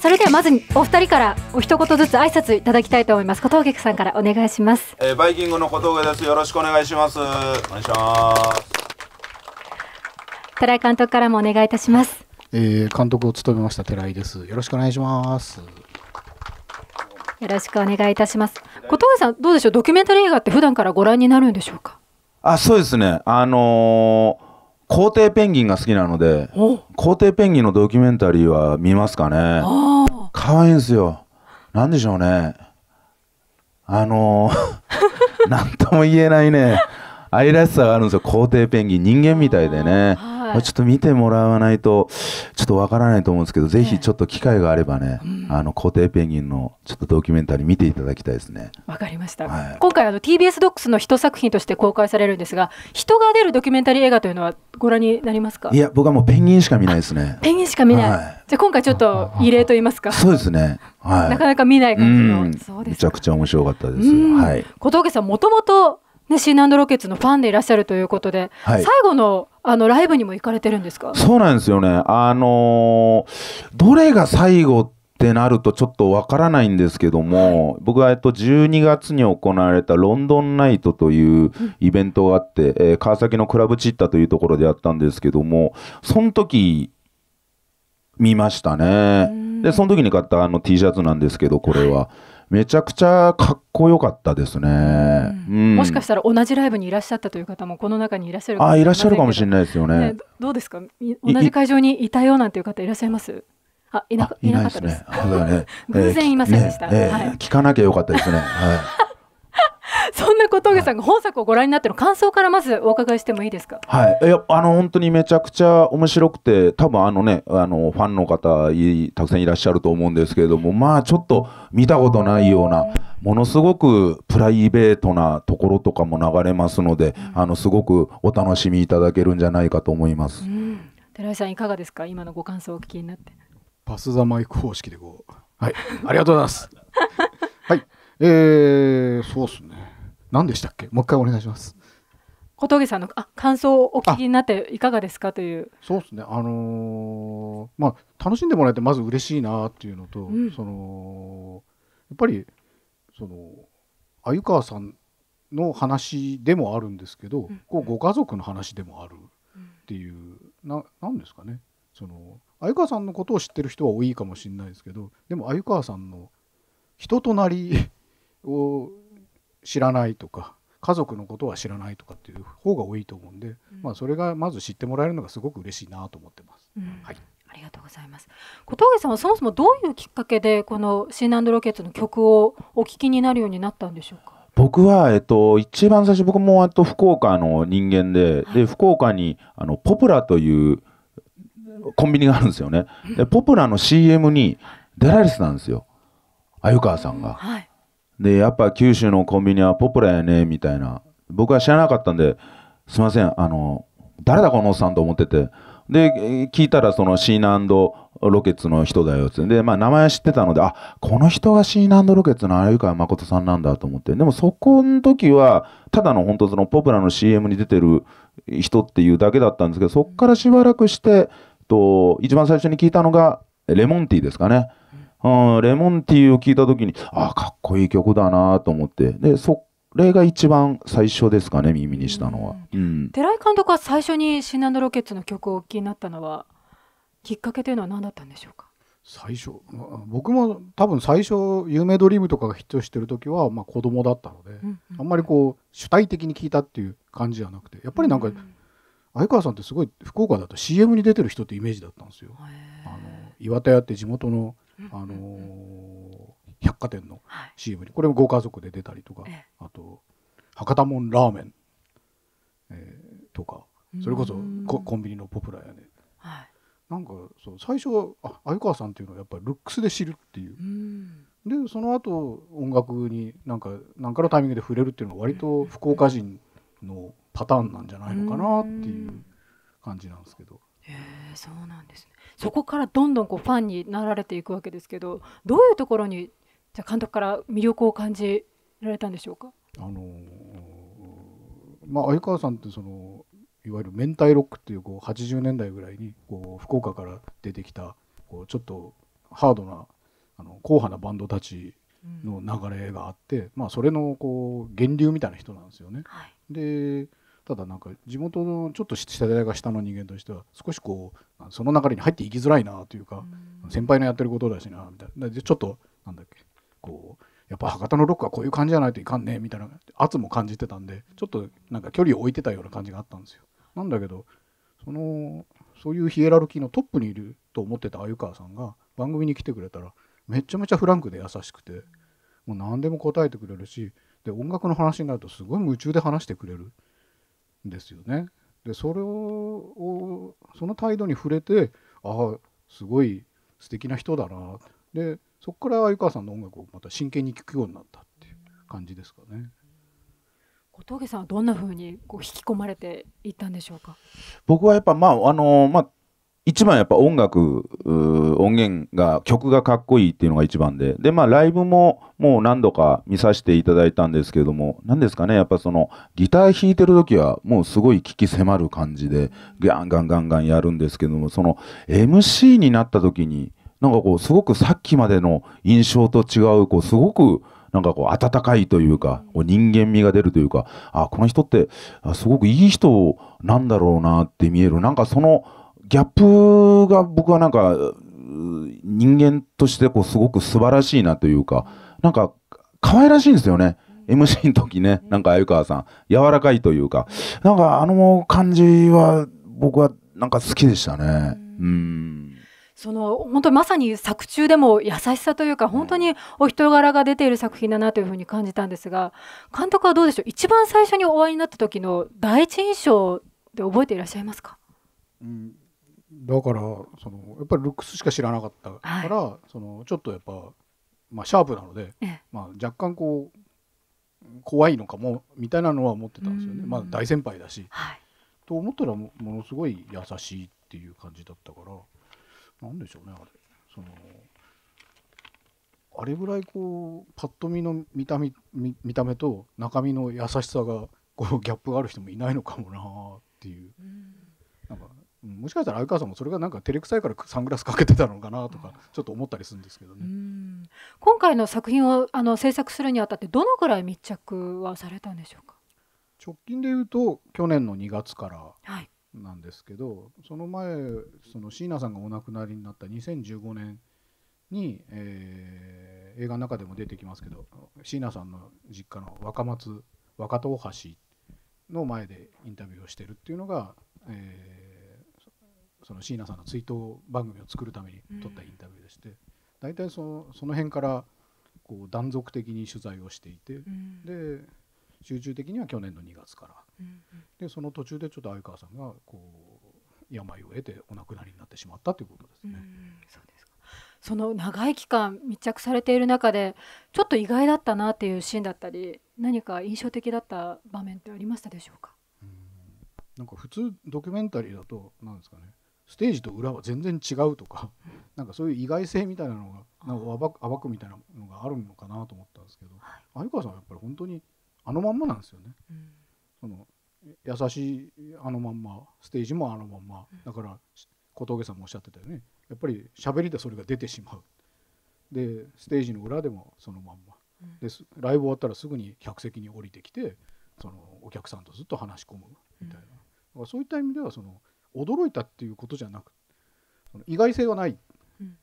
それではまずお二人からお一言ずつ挨拶いただきたいと思います小峠さんからお願いします、えー、バイキングの小峠ですよろしくお願いしますお願いします寺井監督からもお願いいたします、えー、監督を務めました寺井ですよろしくお願いしますよろしくお願いいたします小峠さんどうでしょうドキュメンタリー映画って普段からご覧になるんでしょうかあそうですねあのー皇帝ペンギンが好きなので皇帝ペンギンのドキュメンタリーは見ますかね可愛いんですよ何でしょうねあの何、とも言えないね愛らしさがあるんですよ皇帝ペンギン人間みたいでねはい、ちょっと見てもらわないとちょっとわからないと思うんですけど、ぜひちょっと機会があればね、あの固定ペンギンのちょっとドキュメンタリー見ていただきたいですね。わかりました。はい、今回あの TBS ドックスの一作品として公開されるんですが、人が出るドキュメンタリー映画というのはご覧になりますか？いや、僕はもうペンギンしか見ないですね。ペンギンしか見ない。はい、じゃ今回ちょっと異例と言いますか。そうですね。はい。なかなか見ない感じの。そうですめちゃくちゃ面白かったです。はい。小峠さんもともとね、シーナンドロケッツのファンでいらっしゃるということで、はい、最後のあのライブにも行かれてるんですかそうなんですよね、あのー、どれが最後ってなるとちょっとわからないんですけども、はい、僕はえっと12月に行われたロンドンナイトというイベントがあって、うん、えー、川崎のクラブチッタというところでやったんですけどもその時見ましたね。でその時に買ったあの T シャツなんですけどこれは。はいめちゃくちゃかっこよかったですね、うんうん、もしかしたら同じライブにいらっしゃったという方もこの中にいらっしゃるあいらっしゃるかもしれないですよね、ね、どうですか同じ会場にいたよなんていう方いらっしゃいますあいないなかったですね 偶然いませんでした、ねねはい、聞かなきゃよかったですね、はい そんな小峠さんが本作をご覧になっての感想からまずお伺いしてもいいですか。はい、いやあの本当にめちゃくちゃ面白くて、多分あのねあのファンの方いたくさんいらっしゃると思うんですけれども、まあちょっと見たことないような。ものすごくプライベートなところとかも流れますので、うん、あのすごくお楽しみいただけるんじゃないかと思います。うん、寺井さんいかがですか今のご感想をお聞きになって。パスザマイク方式でこう。はい、ありがとうございます。はい。えー、そうですね。何でしたっけもう一回お願いします。小峠さんのあ感想をお聞きになっていかがですかというそうですねあのー、まあ楽しんでもらえてまず嬉しいなっていうのと、うん、そのやっぱりその鮎川さんの話でもあるんですけど、うん、こうご家族の話でもあるっていう、うん、ななんですかねその鮎川さんのことを知ってる人は多いかもしれないですけどでも鮎川さんの人となりを知らないとか家族のことは知らないとかっていう方が多いと思うんで、うん、まあそれがまず知ってもらえるのがすごく嬉しいなと思ってます。うん、はい。ありがとうございます。小峠さんはそもそもどういうきっかけでこのシーナンドロケットの曲をお聴きになるようになったんでしょうか。僕は、えっと、一番最初僕もあと福岡の人間ではい、で福岡にあのポプラというコンビニがあるんですよね。でポプラの CM に出られてたんですよ鮎川さんが。はいで、やっぱ九州のコンビニはポプラやね、みたいな。僕は知らなかったんで、すいません、あの、誰だこのおっさんと思ってて。で、聞いたらその C ンドロケッツの人だよって。で、まあ名前知ってたので、あ、この人が C ンドロケッツの有川誠さんなんだと思って。でもそこの時は、ただの本当そのポプラの CM に出てる人っていうだけだったんですけど、そこからしばらくして、と、一番最初に聞いたのが、レモンティーですかね。レモンティーを聞いた時に、ああ、かっこいい曲だなと思って。で、それが一番最初ですかね、耳にしたのは。うん、寺井監督は最初にシナンドロケッツの曲をお聴きになったのは、きっかけというのは何だったんでしょうか最初僕も多分最初「有名ドリーム」とかがヒットしてる時は、まあ、子供だったので、うんうん、あんまりこう主体的に聞いたっていう感じじゃなくてやっぱりなんか、うんうん、相川さんってすごい福岡だと CM に出てる人ってイメージだったんですよ。あの岩田屋って地元のあのー、百貨店の CM にこれもご家族で出たりとか、あと博多門ラーメン、えー、とかそれこそココンビニのポプラやね、はい、なんかそう最初は鮎川さんっていうのはやっぱりルックスで知るっていう。うでその後音楽に何かかのタイミングで触れるっていうのは割と福岡人のパターンなんじゃないのかなっていう感じなんですけど。えそうなんですねそこからどんどんこうファンになられていくわけですけどどういうところにじゃ監督から魅力を感じられたんでしょうかあのまあ、相川さんってそのいわゆる明太ロックっていうこう80年代ぐらいにこう福岡から出てきたこうちょっとハードなあの硬派なバンドたちの流れがあって、うん、まあ、それのこう源流みたいな人なんですよね。はい、でただなんか地元のちょっと下代が下の人間としては少しこうその流れに入っていきづらいなというか、先輩のやってることだしなみたいなでちょっとなんだっけこうやっぱ博多のロックはこういう感じじゃないといかんねみたいな 圧も感じてたんでちょっとなんか距離を置いてたような感じがあったんですよ。なんだけどそのそういうヒエラルキーのトップにいると思ってた鮎川さんが番組に来てくれたらめちゃめちゃフランクで優しくてもう何でも答えてくれるしで音楽の話になるとすごい夢中で話してくれる。ですよね。でそれをその態度に触れてああすごい素敵な人だなでそこから鮎川さんの音楽をまた真剣に聴くようになったっていう感じですかね。小峠さんはどんなふうにこう引き込まれていったんでしょうか僕はやっぱまああのまあ一番やっぱ音楽、音源が、曲がかっこいいっていうのが一番で、で、まあ、ライブももう何度か見させていただいたんですけども、何ですかね、やっぱその、ギター弾いてる時は、もうすごい聞き迫る感じで、ガンガンガンガンやるんですけども、その、MC になった時に、なんかこう、すごくさっきまでの印象と違う、こう、すごく、なんかこう、温かいというか、こう人間味が出るというか、あ、この人って、すごくいい人なんだろうなって見える、なんかその、ギャップが僕はなんか、人間としてこうすごく素晴らしいなというか、なんか、可愛らしいんですよね。MC の時ね、なんか鮎川さん、柔らかいというか、なんかあの感じは僕はなんか好きでしたね。うん。その本当にまさに作中でも優しさというか本当にお人柄が出ている作品だなというふうに感じたんですが監督はどうでしょう一番最初にお会いになった時の第一印象で覚えていらっしゃいますか、うん、だからそのやっぱりルックスしか知らなかったから、はい、そのちょっとやっぱ、まあ、シャープなので、まあ、若干こう怖いのかもみたいなのは思ってたんですよね、まあ、大先輩だし、はい、と思ったらものすごい優しいっていう感じだったから何でしょうねあれそのあれぐらいこうパッと見の見た目見た目と中身の優しさがこうギャップがある人もいないのかもなっていううなんかもしかしたら相川さんもそれがなんか照れくさいからサングラスかけてたのかなとかちょっと思ったりするんですけどね。今回の作品をあの制作するにあたってどのくらい密着はされたんでしょうか直近でいうと去年の2月からなんですけど、はい、その前その椎名さんがお亡くなりになった2015年に、えー、映画の中でも出てきますけど椎名さんの実家の若松若戸大橋の前でインタビューをしてるっていうのが、えーその椎名さんの追悼番組を作るために撮ったインタビューでして、大体そのその辺からこう断続的に取材をしていて、で集中的には去年の2月から、でその途中でちょっと相川さんがこう病を得てお亡くなりになってしまったということですね。そうですかその長い期間密着されている中でちょっと意外だったなっていうシーンだったり何か印象的だった場面ってありましたでしょうかなんか普通ドキュメンタリーだとなんですかねステージと裏は全然違うとか なんかそういう意外性みたいなのがなんか暴く暴くみたいなのがあるのかなと思ったんですけど、はい、鮎川さんはやっぱり本当にあのまんまなんですよね。うん、その優しいあのまんまステージもあのまんま、だから小峠さんもおっしゃってたよねやっぱり喋りでそれが出てしまうでステージの裏でもそのまんま、うん、でライブ終わったらすぐに客席に降りてきてそのお客さんとずっと話し込むみたいな、うん、そういった意味ではその驚いたっていうことじゃなくその意外性はないん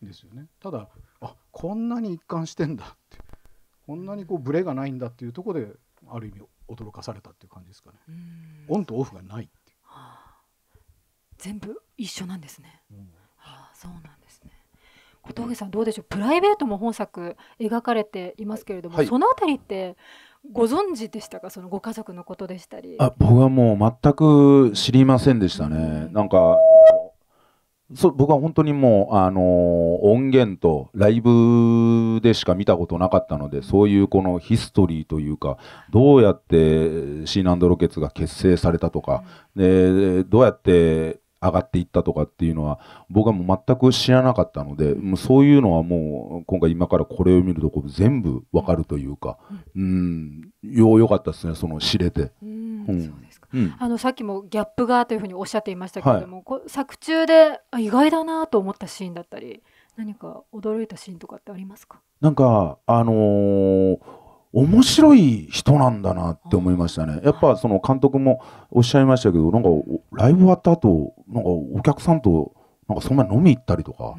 ですよね、うん、ただあこんなに一貫してんだってこんなにこうブレがないんだっていうとこである意味驚かされたっていう感じですかね。オンとオフがないっていはあ、全部一緒なんですね。うん、はあ、そうなんですね。小峠さんどうでしょう。プライベートも本作描かれていますけれども、はい、そのあたりってご存知でしたかそのご家族のことでしたりあ僕はもう全く知りませんでしたね、なんかそ僕は本当にもう、あのー、音源とライブでしか見たことなかったのでそういうこのヒストリーというかどうやってシーナンドロケツが結成されたとか、うん、でどうやって上がっていったとかっていうのは僕はもう全く知らなかったのでもうそういうのはもう今回今からこれを見るとこう全部わかるというか、うん、ようよかったですねその知れて。うんうん、あのさっきもギャップがというふうにおっしゃっていましたけれども、はい、作中で意外だなと思ったシーンだったり何か驚いたシーンとかってありますかなんかあのー面白い人なんだなって思いましたね。やっぱその監督もおっしゃいましたけど、なんかライブ終わった後、なんかお客さんとなんかそんな飲み行ったりとか、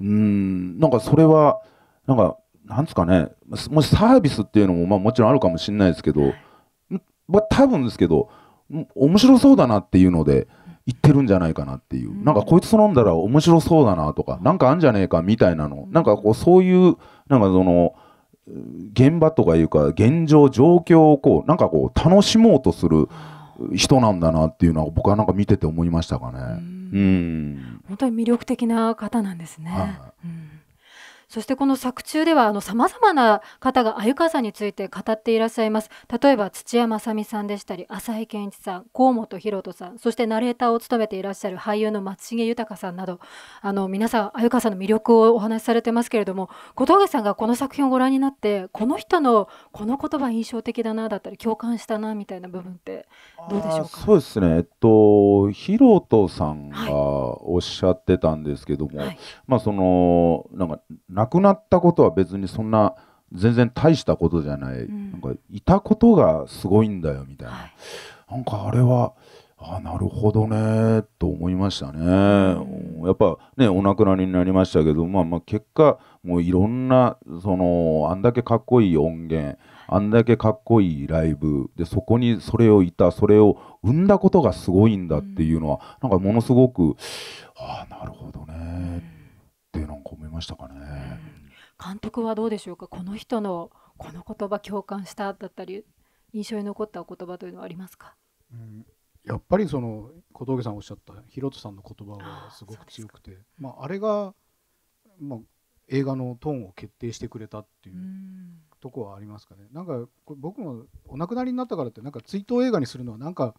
うん、なんかそれは、なんか、なんですかね、もしサービスっていうのも、まあもちろんあるかもしれないですけど、ま多分ですけど、面白そうだなっていうので、言ってるんじゃないかなっていう、なんかこいつ飲んだら面白そうだなとか、なんかあんじゃねえかみたいなの、なんかこうそういうなんかその現場とかいうか現状状況をこうなんかこう楽しもうとする人なんだなっていうのは僕はなんか見てて思いましたかね。うん本当に魅力的な方なんですね。はいうんそしてこの作中ではさまざまな方が鮎川さんについて語っていらっしゃいます例えば土屋正美さんでしたり浅井健一さん河本博人さんそしてナレーターを務めていらっしゃる俳優の松重豊さんなどあの皆さん鮎川さんの魅力をお話しされてますけれども小峠さんがこの作品をご覧になってこの人のこの言葉印象的だなだったり共感したなみたいな部分ってどうでしょうかそうですねえっと博人さんがおっしゃってたんですけども、はい、まあそのなんか亡くなったことは別にそんな全然大したことじゃない、うん、なんかいたことがすごいんだよみたいな、はい、なんかあれはあなるほどねと思いましたね、うん、やっぱねお亡くなりになりましたけど、まあ、まあ結果もういろんなそのあんだけかっこいい音源あんだけかっこいいライブでそこにそれをいたそれを生んだことがすごいんだっていうのは、うん、なんかものすごくああなるほどねってなんか思いましたかね。監督はどうでしょうかこの人のこの言葉共感しただったり印象に残った言葉というのはありますか、うん、やっぱりその小峠さんおっしゃったヒロトさんの言葉はすごく強くてあ,、まあ、あれが、まあ、映画のトーンを決定してくれたっていうとこはありますかね。なんか僕もお亡くなりになったからってなんか追悼映画にするのはなんか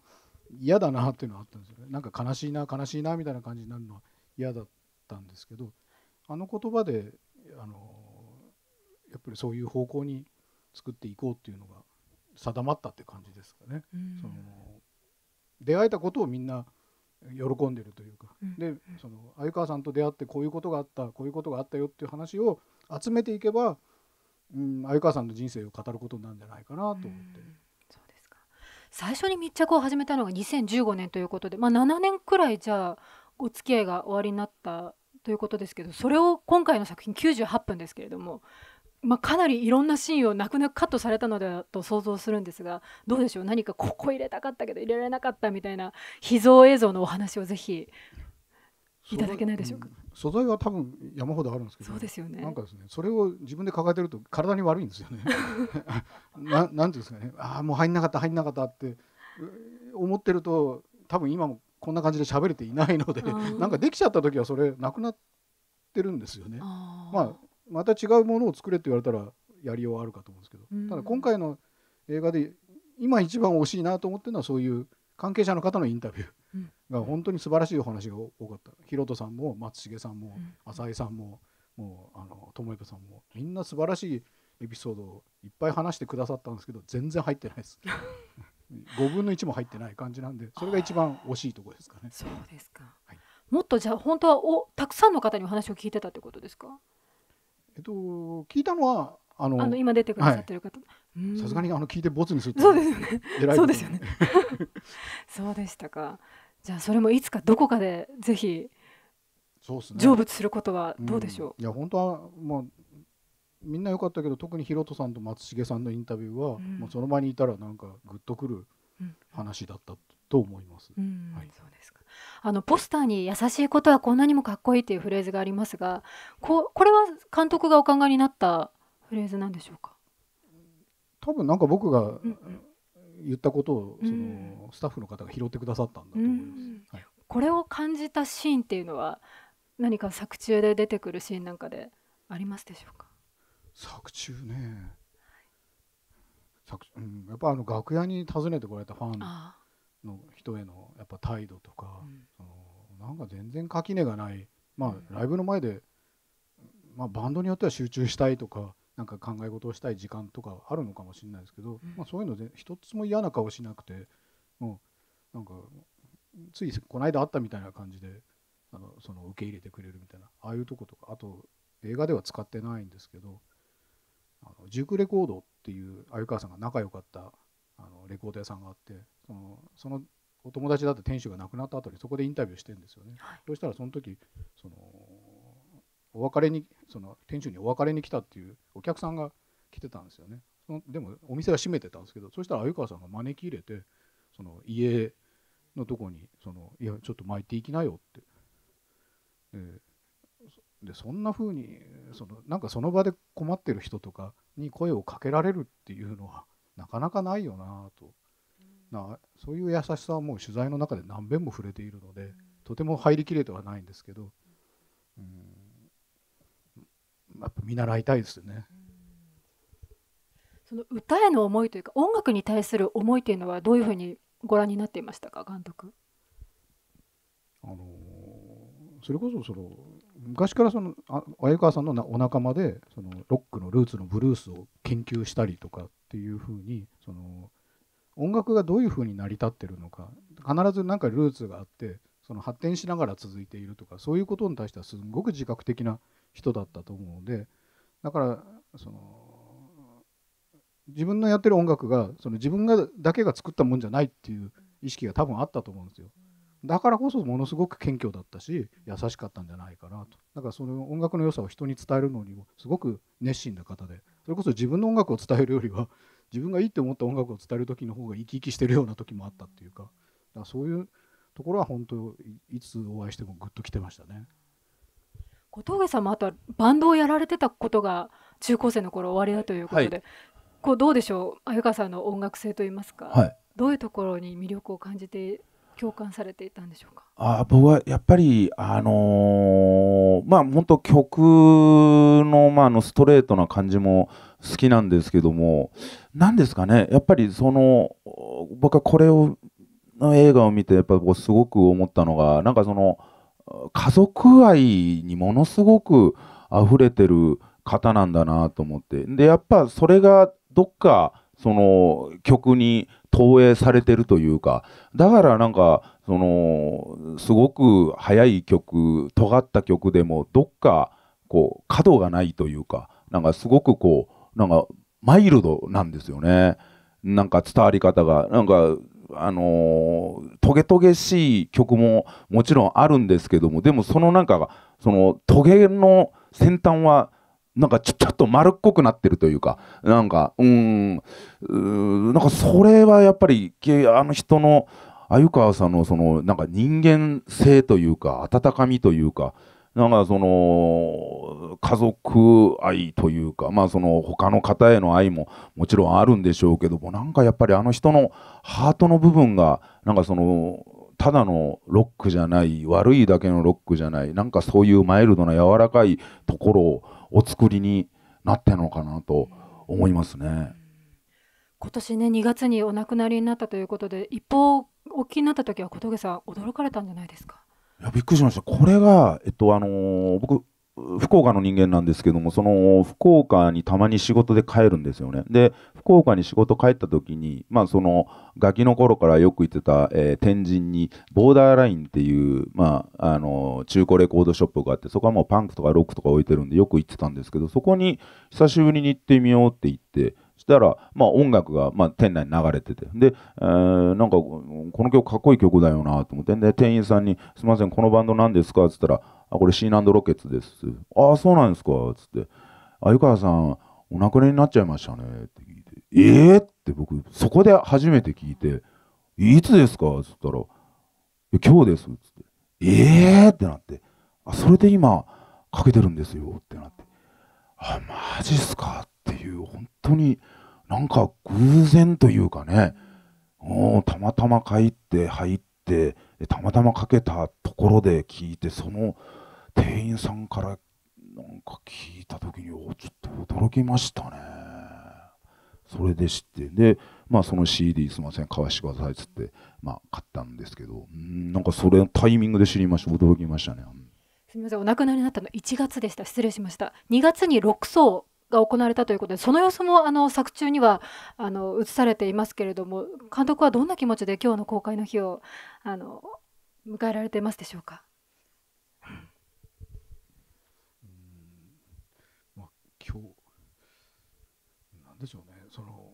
嫌だなっていうのはあったんですよね。なんか悲しいな悲しいなみたいな感じになるのは嫌だったんですけどあの言葉であのやっぱりそういう方向に作っていこうっていうのが定まったって感じですかね。その出会えたことをみんな喜んでるというか、うん、でその鮎川さんと出会ってこういうことがあったこういうことがあったよっていう話を集めていけば、うん、鮎川さんの人生を語ることなんじゃないかなと思って。うそうですか最初に密着を始めたのが2015年ということで、まあ、7年くらいじゃあお付き合いが終わりになったということですけどそれを今回の作品98分ですけれども、まあ、かなりいろんなシーンを泣く泣くカットされたのだと想像するんですがどうでしょう何かここ入れたかったけど入れられなかったみたいな秘蔵映像のお話をぜひいただけないでしょうか。素材は多分山ほどあるんですけど、そうですよね。なんかですね、それを自分で抱えてると体に悪いんですよね。ななんていうんですかね、ああもう入んなかった入んなかったって思ってると、多分今もこんな感じで喋れていないので、う なんかできちゃった時はそれなくなってるんですよね。まあ、また違うものを作れって言われたらやりようはあるかと思うんですけど、うん、ただ今回の映画で今一番惜しいなと思ってるのはそういう関係者の方のインタビューが本当に素晴らしいお話が多かった。ヒロトさんも松重さんも浅井さんも、もうあの友枝さんもみんな素晴らしいエピソードをいっぱい話してくださったんですけど全然入ってないです。5分の1も入ってない感じなんでそれが一番惜しいところですかね。そうですか、はい、もっとじゃあ本当はおたくさんの方にお話を聞いてたってことですかえっと聞いたのはあのあの今出てくださってる方、さすがにあの聞いてボツにするそうですよね。そうですよね。そうでしたか。じゃあそれもいつかどこかでぜひ。成仏することはどうでしょう。うん、いや本当はもうみんな良かったけど特にヒロトさんと松重さんのインタビューは、うん、まあ、その場にいたらなんかグッとくる話だったと思います。はい、そうですかあのポスターに「優しいことはこんなにもかっこいい」というフレーズがありますがここれは監督がお考えになったフレーズなんでしょうか多分なんか僕が言ったことを、そのスタッフの方が拾ってくださったんだと思います、はい、これを感じたシーンっていうのは何か作中で出てくるシーンなんかでありますでしょうか作中ね、はい、うん、やっぱあの楽屋に訪ねてこられたファンの人へのやっぱ態度とか、うん、そのなんか全然垣根がないまあ、ライブの前で、まあ、バンドによっては集中したいとかなんか考え事をしたい時間とかあるのかもしれないですけど、うん、まあ、そういうので一つも嫌な顔しなくてもうなんかついこの間あったみたいな感じであのその受け入れてくれるみたいなああいうとことかあと映画では使ってないんですけどあのジュークレコードっていう鮎川さんが仲良かったあのレコード屋さんがあってそのそのお友達だった店主が亡くなった後にそこでインタビューしてるんですよね。はい、そしたらその時そのお別れにその店主にお別れに来たっていうお客さんが来てたんですよね。そのでもお店は閉めてたんですけどそしたら鮎川さんが招き入れてその家のとこにその「いやちょっと巻いていきなよ」って。でそんな風にそのなんかその場で困ってる人とかに声をかけられるっていうのはなかなかないよなと、うん、なそういう優しさはもう取材の中で何べんも触れているので、うん、とても入りきれてはないんですけど、うん、やっぱ見習いたいですよね。その歌への思いというか音楽に対する思いというのはどういうふうにご覧になっていましたか監督あのそれこそその昔からその鮎川さんのお仲間でそのロックのルーツのブルースを研究したりとかっていうふうにその音楽がどういうふうに成り立ってるのか必ず何かルーツがあってその発展しながら続いているとかそういうことに対してはすごく自覚的な人だったと思うのでだからその自分のやってる音楽がその自分がだけが作ったもんじゃないっていう意識が多分あったと思うんですよ。だからこそものすごく謙虚だったし優しかったんじゃないかなとだからその音楽の良さを人に伝えるのにもすごく熱心な方でそれこそ自分の音楽を伝えるよりは 自分がいいって思った音楽を伝える時の方が生き生きしてるような時もあったっていうかだからそういうところは本当いつお会いしてもぐっときてましたね。小峠さんもあとはバンドをやられてたことが中高生の頃終わりだということで、はい、こうどうでしょう鮎川さんの音楽性といいますか、はい、どういうところに魅力を感じて共感されていたんでしょうかあ僕はやっぱり、あのー、まあ、本当曲の,、まあのストレートな感じも好きなんですけども何ですかねやっぱりその僕はこれをの映画を見てやっぱりすごく思ったのがなんかその家族愛にものすごく溢れてる方なんだなと思ってでやっぱそれがどっかその曲に投影されてるというかだからなんかそのすごく速い曲尖った曲でもどっかこう角がないというかなんかすごくこうなんかマイルドなんですよねなんか伝わり方がなんかあのー、トゲトゲしい曲ももちろんあるんですけどもでもそのなんかそのトゲの先端はなんかちょちょっと丸っこくなってるというか、なんか、うん、うんなんかそれはやっぱり、あの人の、鮎川さんのその、なんか人間性というか、温かみというか、なんかその、家族愛というか、まあその他の方への愛ももちろんあるんでしょうけども、なんかやっぱりあの人のハートの部分が、なんかその、ただのロックじゃない、悪いだけのロックじゃない、なんかそういうマイルドな柔らかいところを、お作りになってるのかなと思いますね。今年ね2月にお亡くなりになったということで一方お聞きになった時は小峠さん驚かれたんじゃないですかいやびっくりしましたこれが、えっとあのー、僕福岡の人間なんですけども、その福岡にたまに仕事で帰るんですよね。で、福岡に仕事帰った時に、まあそのガキの頃からよく行ってた、えー、天神にボーダーラインっていう、まああの中古レコードショップがあって、そこはもうパンクとかロックとか置いてるんでよく行ってたんですけど、そこに久しぶりに行ってみようって言って、したら、まあ、音楽が、まあ、店内に流れててで、えー、なんかこの曲かっこいい曲だよなと思ってで店員さんに「すみませんこのバンド何ですか?」っつったら「あこれ C& ロケッツです」ああそうなんですか」っつって「鮎川さんお亡くなりになっちゃいましたね」って聞いて「ええー、って僕そこで初めて聞いて「いつですか?」っつったら「今日です」っつって「ええー、ってなって「あそれで今かけてるんですよ」ってなって「あマジっすか?」って。っていう本当になんか偶然というかねたまたま書いて入ってたまたまかけたところで聞いてその店員さんからなんか聞いた時におちょっと驚きましたねそれで知ってでまあその CD すいません買わしてくださいっつってまあ買ったんですけどんなんかそれのタイミングで知りました驚きましたね、すみませんお亡くなりになったの1月でした失礼しました2月に6層が行われたということでその様子もあの作中にはあの映されていますけれども監督はどんな気持ちで今日の公開の日をあの迎えられていますでしょうか。まあ、今日なんでしょうねその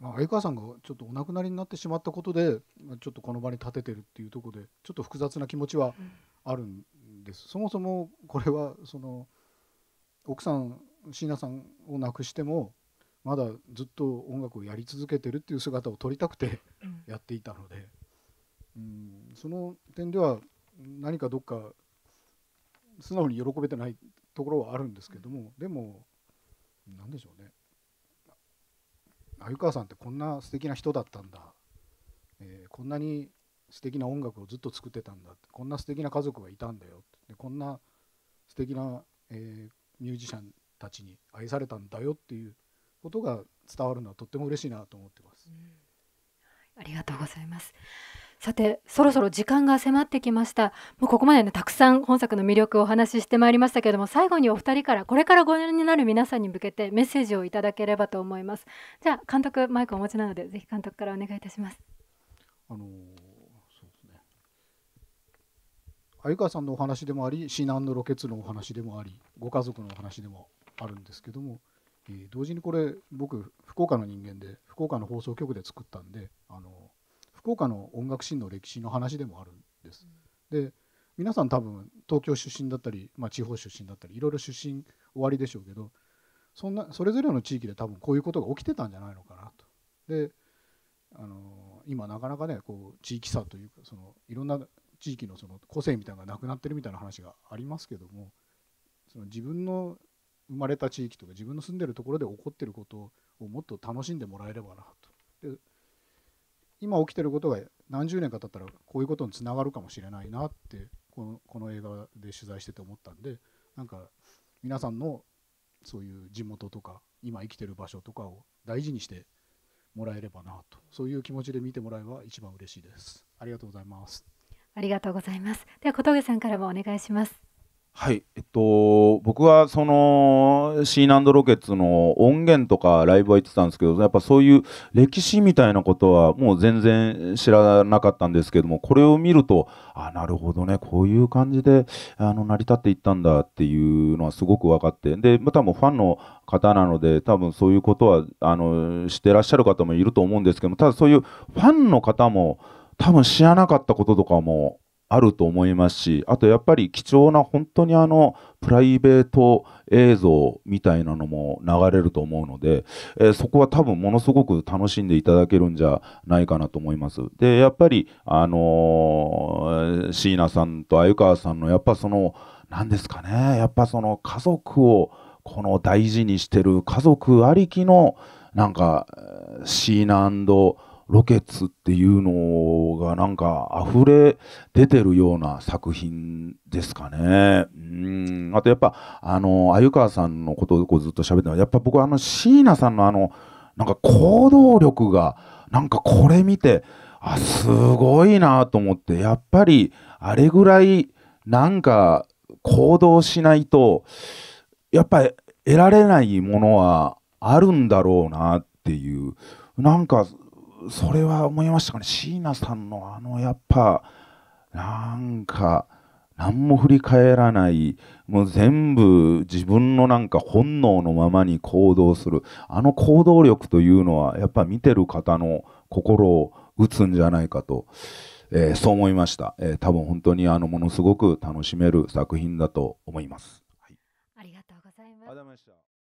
まあ、相川さんがちょっとお亡くなりになってしまったことで、ちょっとこの場に立ててるっていうところでちょっと複雑な気持ちはあるんです、うん、そもそもこれはその奥さん椎名さんを亡くしてもまだずっと音楽をやり続けてるっていう姿を撮りたくてやっていたので、うん、その点では何かどっか素直に喜べてないところはあるんですけども、でも何でしょうね鮎川さんってこんな素敵な人だったんだ、えー、こんなに素敵な音楽をずっと作ってたんだこんな素敵な家族がいたんだよでこんな素敵な、えー、ミュージシャンたちに愛されたんだよっていうことが伝わるのはとっても嬉しいなと思ってます、うん、ありがとうございますさてそろそろ時間が迫ってきましたもうここまでねたくさん本作の魅力をお話ししてまいりましたけれども最後にお二人からこれからご覧になる皆さんに向けてメッセージをいただければと思いますじゃあ監督マイクお持ちなのでぜひ監督からお願いいたしますあのー鮎川さんのお話でもあり指南のロケツのお話でもありご家族のお話でもあるんですけども、えー、同時にこれ僕福岡の人間で福岡の放送局で作ったんであの福岡の音楽シーンの歴史の話でもあるんです。うん、で皆さん多分東京出身だったり、まあ、地方出身だったりいろいろ出身おありでしょうけどそんなそれぞれの地域で多分こういうことが起きてたんじゃないのかなと。であの今なかなかねこう地域差というかそのいろんな地域のその個性みたいなのがなくなってるみたいな話がありますけどもその自分の生まれた地域とか自分の住んでるところで起こってることをもっと楽しんでもらえればなと。で今起きてることが何十年か経ったらこういうことにつながるかもしれないなってこのこの映画で取材してて思ったんでなんか皆さんのそういう地元とか今生きてる場所とかを大事にしてもらえればなとそういう気持ちで見てもらえば一番嬉しいです。ありがとうございます。ありがとうございます。では小峠さんからもお願いします。はい、えっと、僕はその C 難度ロケッツの音源とかライブは行ってたんですけど、やっぱそういう歴史みたいなことはもう全然知らなかったんですけども、これを見ると、あ、なるほどね、こういう感じであの成り立っていったんだっていうのはすごく分かって、で、またもファンの方なので、多分そういうことはあのしてらっしゃる方もいると思うんですけども、ただそういうファンの方も、多分知らなかったこととかもあると思いますし、あとやっぱり貴重な本当にあのプライベート映像みたいなのも流れると思うので、えー、そこは多分ものすごく楽しんでいただけるんじゃないかなと思います。で、やっぱり、あのー、椎名さんと鮎川さんのやっぱその、何ですかね、やっぱその家族をこの大事にしてる家族ありきのなんか、シーナロケツっていうのがなんか溢れ出てるような作品ですかね。うん。あとやっぱ、あの、鮎川さんのことをこうずっと喋ってやっぱ僕はあの、椎名さんのあの、なんか行動力が、なんかこれ見て、あ、すごいなと思って、やっぱり、あれぐらい、なんか、行動しないと、やっぱり得られないものはあるんだろうなっていう、なんかそれは思いましたかね椎名さんのあのやっぱなんか何も振り返らないもう全部自分のなんか本能のままに行動するあの行動力というのはやっぱ見てる方の心を打つんじゃないかと、えー、そう思いました、えー、多分本当にあのものすごく楽しめる作品だと思います